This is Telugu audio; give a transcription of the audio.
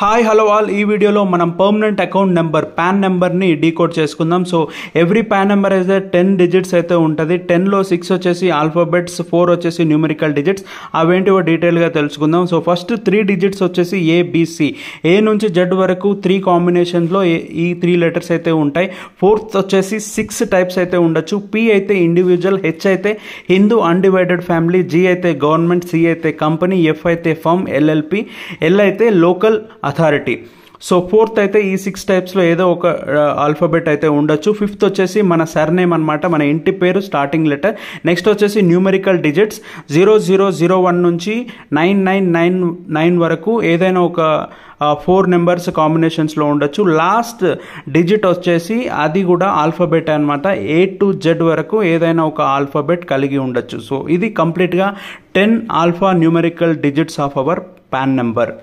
హాయ్ హలో ఆల్ ఈ వీడియోలో మనం పర్మనెంట్ అకౌంట్ నెంబర్ పాన్ నెంబర్ని డీకోడ్ చేసుకుందాం సో ఎవ్రీ పాన్ నెంబర్ అయితే టెన్ డిజిట్స్ అయితే ఉంటుంది టెన్లో సిక్స్ వచ్చేసి ఆల్ఫాబెట్స్ ఫోర్ వచ్చేసి న్యూమెరికల్ డిజిట్స్ అవేంటివో డీటెయిల్గా తెలుసుకుందాం సో ఫస్ట్ త్రీ డిజిట్స్ వచ్చేసి ఏబిసి ఏ నుంచి జెడ్ వరకు త్రీ కాంబినేషన్లో ఈ త్రీ లెటర్స్ అయితే ఉంటాయి ఫోర్త్ వచ్చేసి సిక్స్ టైప్స్ అయితే ఉండొచ్చు పి అయితే ఇండివిజువల్ హెచ్ అయితే హిందూ అన్డివైడెడ్ ఫ్యామిలీ జి అయితే గవర్నమెంట్ సి అయితే కంపెనీ ఎఫ్ అయితే ఫమ్ ఎల్ఎల్పి ఎల్ అయితే లోకల్ అథారిటీ సో ఫోర్త్ అయితే ఈ సిక్స్ టైప్స్లో ఏదో ఒక ఆల్ఫాబెట్ అయితే ఉండొచ్చు ఫిఫ్త్ వచ్చేసి మన సర్నేమ్ అనమాట మన ఇంటి పేరు స్టార్టింగ్ లెటర్ నెక్స్ట్ వచ్చేసి numerical digits zero zero zero one నుంచి నైన్ నైన్ నైన్ నైన్ వరకు ఏదైనా ఒక ఫోర్ నెంబర్స్ కాంబినేషన్స్లో ఉండొచ్చు లాస్ట్ డిజిట్ వచ్చేసి అది కూడా ఆల్ఫాబెట్ అనమాట ఏ టు జెడ్ వరకు ఏదైనా ఒక ఆల్ఫాబెట్ కలిగి ఉండొచ్చు సో ఇది కంప్లీట్గా ten alpha numerical digits of our PAN number